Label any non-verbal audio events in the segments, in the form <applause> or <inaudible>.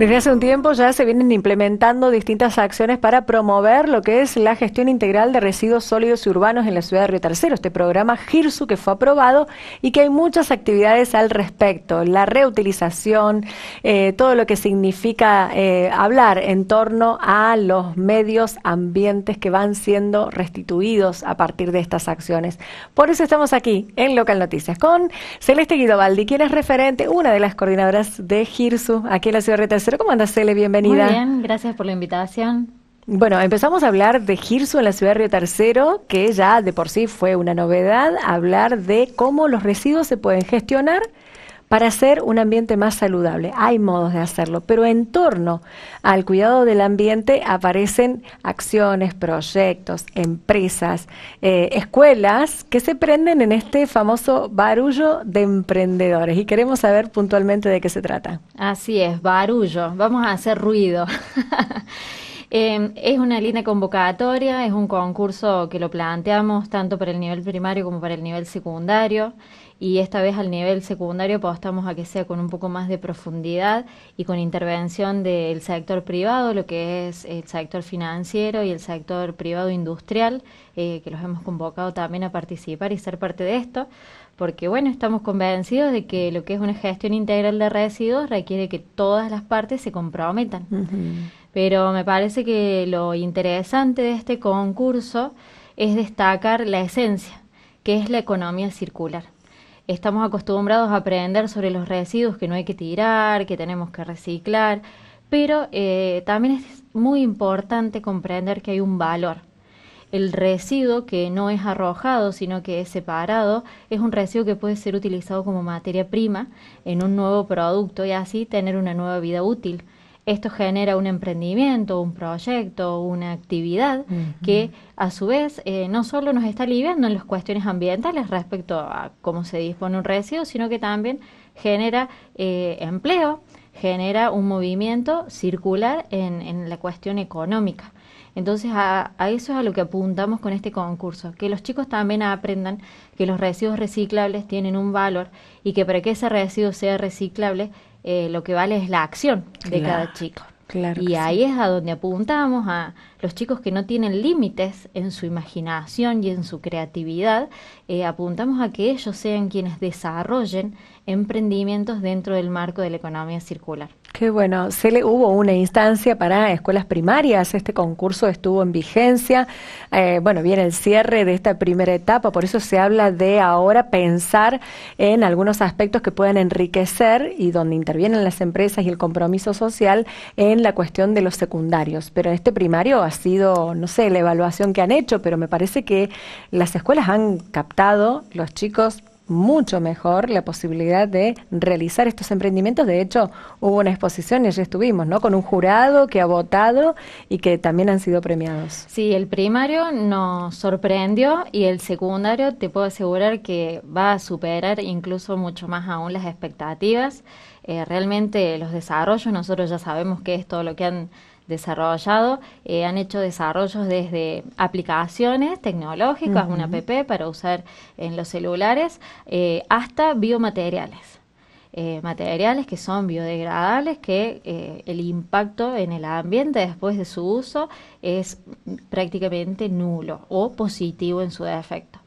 Desde hace un tiempo ya se vienen implementando distintas acciones para promover lo que es la gestión integral de residuos sólidos y urbanos en la ciudad de Río Tercero, este programa GIRSU que fue aprobado y que hay muchas actividades al respecto, la reutilización, eh, todo lo que significa eh, hablar en torno a los medios ambientes que van siendo restituidos a partir de estas acciones. Por eso estamos aquí en Local Noticias con Celeste Guidobaldi, quien es referente, una de las coordinadoras de GIRSU aquí en la ciudad de Río Tercero ¿Cómo andas, Cele? Bienvenida. Muy bien, gracias por la invitación. Bueno, empezamos a hablar de Girso en la ciudad de Río Tercero, que ya de por sí fue una novedad, hablar de cómo los residuos se pueden gestionar para hacer un ambiente más saludable. Hay modos de hacerlo, pero en torno al cuidado del ambiente aparecen acciones, proyectos, empresas, eh, escuelas que se prenden en este famoso barullo de emprendedores. Y queremos saber puntualmente de qué se trata. Así es, barullo. Vamos a hacer ruido. <laughs> Em, es una línea convocatoria, es un concurso que lo planteamos tanto para el nivel primario como para el nivel secundario y esta vez al nivel secundario apostamos pues, a que sea con un poco más de profundidad y con intervención del sector privado, lo que es el sector financiero y el sector privado industrial, eh, que los hemos convocado también a participar y ser parte de esto, porque bueno, estamos convencidos de que lo que es una gestión integral de residuos requiere que todas las partes se comprometan. Pero me parece que lo interesante de este concurso es destacar la esencia, que es la economía circular estamos acostumbrados a aprender sobre los residuos que no hay que tirar, que tenemos que reciclar, pero eh, también es muy importante comprender que hay un valor. El residuo que no es arrojado, sino que es separado, es un residuo que puede ser utilizado como materia prima en un nuevo producto y así tener una nueva vida útil. Esto genera un emprendimiento, un proyecto, una actividad que a su vez eh, no solo nos está aliviando en las cuestiones ambientales respecto a cómo se dispone un residuo, sino que también genera eh, empleo, genera un movimiento circular en, la cuestión económica. Entonces a, eso es a lo que apuntamos con este concurso, que los chicos también aprendan que los residuos reciclables tienen un valor y que para que ese residuo sea reciclable eh, lo que vale es la acción de cada chico. y ahí es a donde apuntamos a, los chicos que no tienen límites en su imaginación y en su creatividad, eh, apuntamos a que ellos sean quienes desarrollen emprendimientos dentro del marco de la economía circular. Qué bueno, se le hubo una instancia para escuelas primarias, este concurso estuvo en vigencia, eh, bueno, viene el cierre de esta primera etapa, por eso se habla de ahora pensar en algunos aspectos que puedan enriquecer y donde intervienen las empresas y el compromiso social en la cuestión de los secundarios, pero en este primario ha sido, no sé, la evaluación que han hecho, pero me parece que las escuelas han captado los chicos mucho mejor la posibilidad de realizar estos emprendimientos. De hecho, hubo una exposición y allí estuvimos, ¿no? Con un jurado que ha votado y que también han sido premiados. Sí, el primario nos sorprendió y el secundario te puedo asegurar que va a superar incluso mucho más aún las expectativas. Eh, realmente los desarrollos, nosotros ya sabemos que es todo lo que han desarrollado, eh, han hecho desarrollos desde aplicaciones tecnológicas, una app para usar en los celulares, eh, hasta biomateriales. Eh, materiales que son biodegradables, que el impacto en el ambiente después de su uso es prácticamente nulo o positivo en su defecto.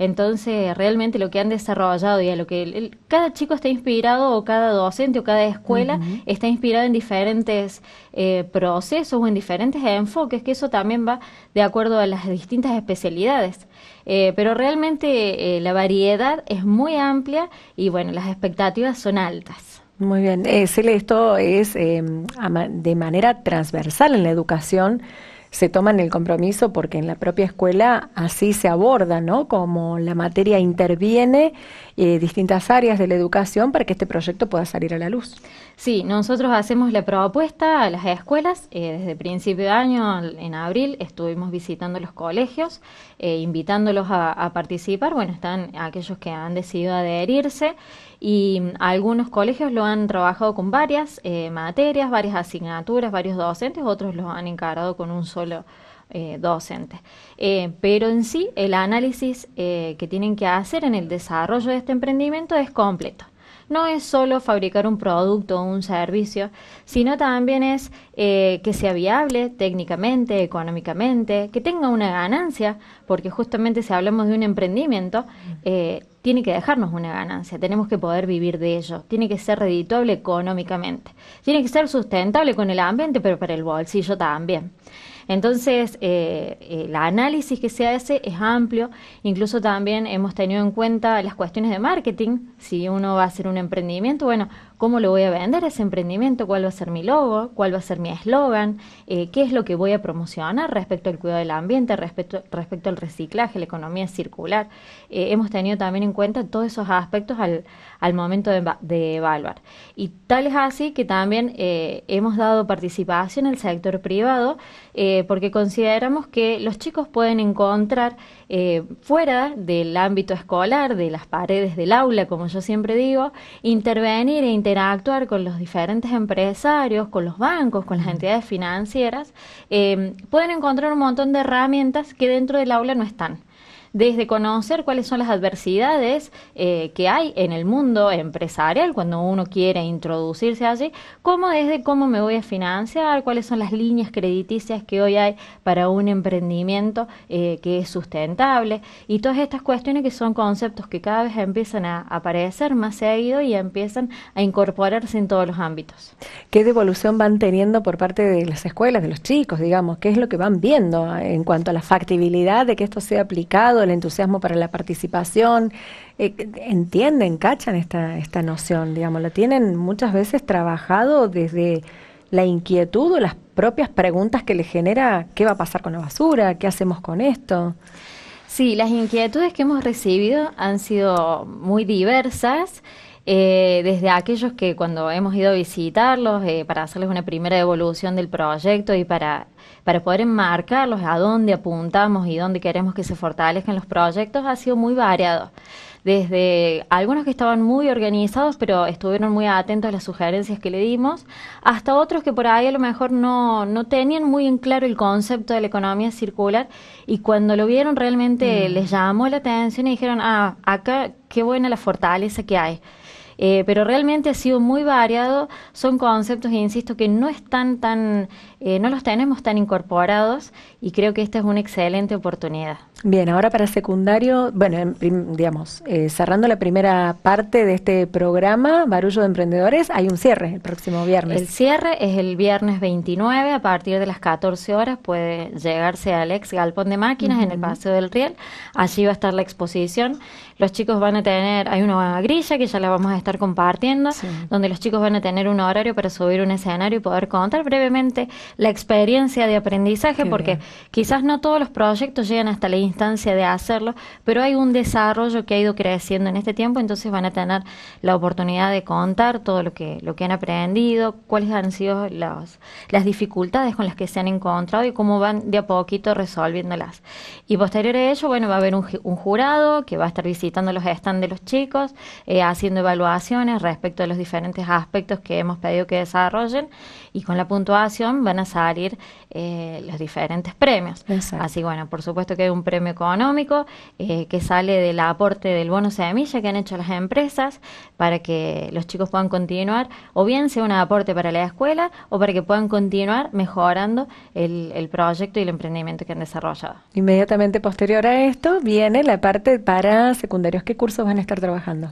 Entonces, realmente lo que han desarrollado y a lo que cada chico está inspirado o cada docente o cada escuela está inspirado en diferentes eh, procesos o en diferentes enfoques, que eso también va de acuerdo a las distintas especialidades. Eh, pero realmente eh, la variedad es muy amplia y bueno, las expectativas son altas. Muy bien, Cele, esto es em, de manera transversal en la educación se toman el compromiso porque en la propia escuela así se aborda, ¿no? Como la materia interviene eh, distintas áreas de la educación para que este proyecto pueda salir a la luz. Sí, nosotros hacemos la propuesta a las escuelas. Eh, desde principio de año, en abril, estuvimos visitando los colegios, eh, invitándolos a, a participar. Bueno, están aquellos que han decidido adherirse y mm, algunos colegios lo han trabajado con varias eh, materias, varias asignaturas, varios docentes, otros lo han encargado con un solo eh, docente. Eh, pero en sí, el análisis que tienen que hacer en el desarrollo de este emprendimiento es completo. No es solo fabricar un producto o un servicio, sino también es que sea viable técnicamente, económicamente, que tenga una ganancia, porque justamente si hablamos de un emprendimiento, tiene que dejarnos una ganancia, tenemos que poder vivir de ello, tiene que ser redituable económicamente, tiene que ser sustentable con el ambiente, pero para el bolsillo también. Entonces, el eh, eh, análisis que se hace es amplio, incluso también hemos tenido en cuenta las cuestiones de marketing, si uno va a hacer un emprendimiento, bueno, cómo lo voy a vender ese emprendimiento, cuál va a ser mi logo, cuál va a ser mi eslogan, eh, qué es lo que voy a promocionar respecto al cuidado del ambiente, respecto, respecto al reciclaje, la economía circular. Eh, hemos tenido también en cuenta todos esos aspectos al, momento de, evaluar. Y tal es así que también eh, hemos dado participación en el sector privado porque consideramos que los chicos pueden encontrar fuera del ámbito escolar, de las paredes del aula, como yo siempre digo, intervenir e intervenir interactuar con los diferentes empresarios, con los bancos, con las entidades financieras, eh, pueden encontrar un montón de herramientas que dentro del aula no están desde conocer cuáles son las adversidades eh, que hay en el mundo empresarial cuando uno quiere introducirse allí, como desde cómo me voy a financiar, cuáles son las líneas crediticias que hoy hay para un emprendimiento eh, que es sustentable y todas estas cuestiones que son conceptos que cada vez empiezan a aparecer más seguido y empiezan a incorporarse en todos los ámbitos. ¿Qué devolución van teniendo por parte de las escuelas, de los chicos, digamos? ¿Qué es lo que van viendo en cuanto a la factibilidad de que esto sea aplicado? el entusiasmo para la participación, eh, entienden, cachan esta, noción, digamos, lo tienen muchas veces trabajado desde la inquietud o las propias preguntas que le genera qué va a pasar con la basura, qué hacemos con esto. Sí, las inquietudes que hemos recibido han sido muy diversas. Eh, desde aquellos que cuando hemos ido a visitarlos eh, para hacerles una primera evolución del proyecto y para, poder enmarcarlos a dónde apuntamos y dónde queremos que se fortalezcan los proyectos, ha sido muy variado desde algunos que estaban muy organizados pero estuvieron muy atentos a las sugerencias que le dimos, hasta otros que por ahí a lo mejor no, no tenían muy en claro el concepto de la economía circular y cuando lo vieron realmente mm. les llamó la atención y dijeron, ah, acá qué buena la fortaleza que hay. Eh, pero realmente ha sido muy variado, son conceptos, insisto, que no están tan, eh, no los tenemos tan incorporados y creo que esta es una excelente oportunidad. Bien, ahora para secundario, bueno, digamos, eh, cerrando la primera parte de este programa, Barullo de Emprendedores, hay un cierre el próximo viernes. El cierre es el viernes 29 a partir de las 14 horas, puede llegarse al ex galpón de máquinas en el Paseo del Riel, allí va a estar la exposición, los chicos van a tener, hay una grilla que ya la vamos a estar compartiendo, donde los chicos van a tener un horario para subir un escenario y poder contar brevemente la experiencia de aprendizaje, porque quizás no todos los proyectos llegan hasta la instancia de hacerlo, pero hay un desarrollo que ha ido creciendo en este tiempo, entonces van a tener la oportunidad de contar todo lo que, lo que han aprendido, cuáles han sido los, las dificultades con las que se han encontrado y cómo van de a poquito resolviéndolas. Y posterior a ello, bueno, va a haber un, jurado que va a estar visitando los stands de los chicos, eh, haciendo evaluaciones respecto a los diferentes aspectos que hemos pedido que desarrollen y con la puntuación van a salir eh, los diferentes premios. Así bueno, por supuesto que hay un premio económico eh, que sale del aporte del bono semilla que han hecho las empresas para que los chicos puedan continuar o bien sea un aporte para la escuela o para que puedan continuar mejorando el, el proyecto y el emprendimiento que han desarrollado. Inmediatamente posterior a esto viene la parte para secundarios. ¿Qué cursos van a estar trabajando?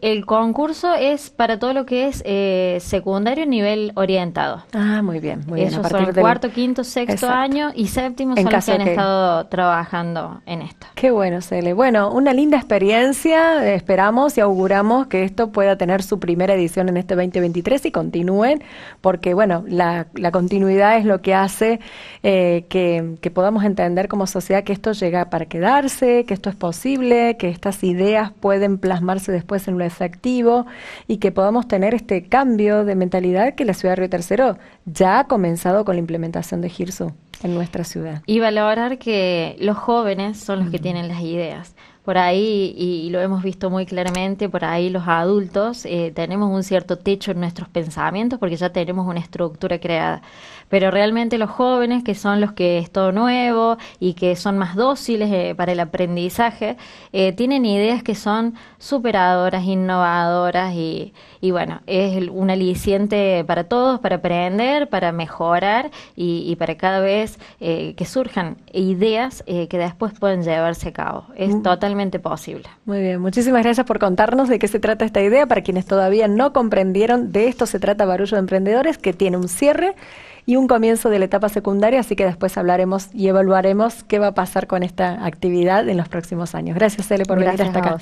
El, concurso es para todo lo que es eh, secundario nivel orientado. Ah, muy bien, muy bien. Eso son cuarto, quinto, sexto año y séptimo son los que han estado trabajando en esto. Qué bueno, Cele. Bueno, una linda experiencia. Esperamos y auguramos que esto pueda tener su primera edición en este 2023 y continúen, porque bueno, la, continuidad es lo que hace eh, que, podamos entender como sociedad que esto llega para quedarse, que esto es posible, que estas ideas pueden plasmarse después en lo efectivo y que podamos tener este cambio de mentalidad que la ciudad de Río Tercero ya ha comenzado con la implementación de GIRSU en nuestra ciudad. Y valorar que los jóvenes son los que mm. tienen las ideas por ahí, y, lo hemos visto muy claramente, por ahí los adultos eh, tenemos un cierto techo en nuestros pensamientos porque ya tenemos una estructura creada. Pero realmente los jóvenes, que son los que es todo nuevo y que son más dóciles eh, para el aprendizaje, eh, tienen ideas que son superadoras, innovadoras y, bueno, es un aliciente para todos, para aprender, para mejorar y, y para cada vez que surjan ideas que después pueden llevarse a cabo. Es total posible. Muy bien, muchísimas gracias por contarnos de qué se trata esta idea. Para quienes todavía no comprendieron, de esto se trata Barullo de Emprendedores, que tiene un cierre y un comienzo de la etapa secundaria, así que después hablaremos y evaluaremos qué va a pasar con esta actividad en los próximos años. Gracias, Cele, por venir hasta acá.